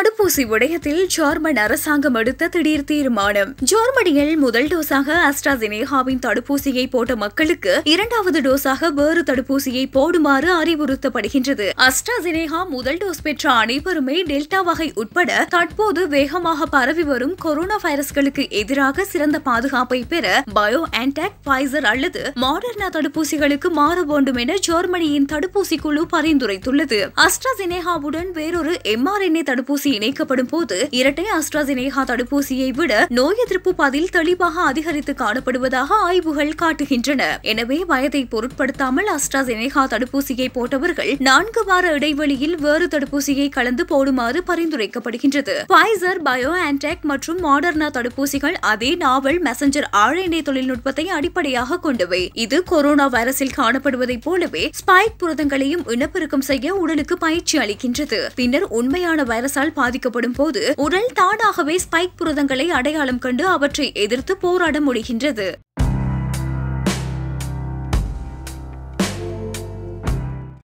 தடுப்பூசி விடயத்தில் ஜார்மன் அரசாங்கம் எடுத்த திடீர் தீர்மானம் ஜார்மனியில் முதல் டோஸாக அஸ்ட்ராசினேகாவின் தடுப்பூசியை போட்ட மக்களுக்கு இரண்டாவது டோஸாக வேறு தடுப்பூசியை போடுமாறு அறிவுறுத்தப்படுகின்றது அஸ்ட்ராசினேகா முதல் டோஸ் பெற்ற அனைவருமே டெல்டா வகை உட்பட தற்போது வேகமாக பரவி வரும் கொரோனா வைரஸ்களுக்கு எதிராக சிறந்த பாதுகாப்பை பெற பயோ ஆன்டாக் பைசர் அல்லது மாடர்னா தடுப்பூசிகளுக்கு மாற வேண்டும் என ஜெர்மனியின் தடுப்பூசி குழு பரிந்துரைத்துள்ளது அஸ்ட்ராசினேகாவுடன் வேறொரு எம்ஆர்என்ஏ தடுப்பூசி இணைக்கப்படும் போது இரட்டை ஆஸ்ட்ராசினேகா தடுப்பூசியை விட நோய் எதிர்ப்பு பதில் தெளிவாக அதிகரித்து காணப்படுவதாக ஆய்வுகள் காட்டுகின்றன எனவே வயதை பொருட்படுத்தாமல் அஸ்ட்ராசினேகா தடுப்பூசியை போட்டவர்கள் நான்கு வார இடைவெளியில் வேறு தடுப்பூசியை கலந்து போடுமாறு பரிந்துரைக்கப்படுகின்றது பைசர் பயோ ஆன்டெக் மற்றும் மாடர்னா தடுப்பூசிகள் அதே நாவல் மெசஞ்சர் ஆர்என்ஏ தொழில்நுட்பத்தை அடிப்படையாக கொண்டவை இது கொரோனா வைரஸில் காணப்படுவதைப் போலவே ஸ்பைக் புரதங்களையும் இனப்பெருக்கம் செய்ய உடலுக்கு பயிற்சி அளிக்கின்றது பின்னர் உண்மையான வைரஸால் பாதிக்கப்படும் போது உடல் தானாகவே ஸ்பைக் புரதங்களை அடையாளம் கண்டு அவற்றை எதிர்த்து போராட முடிகின்றது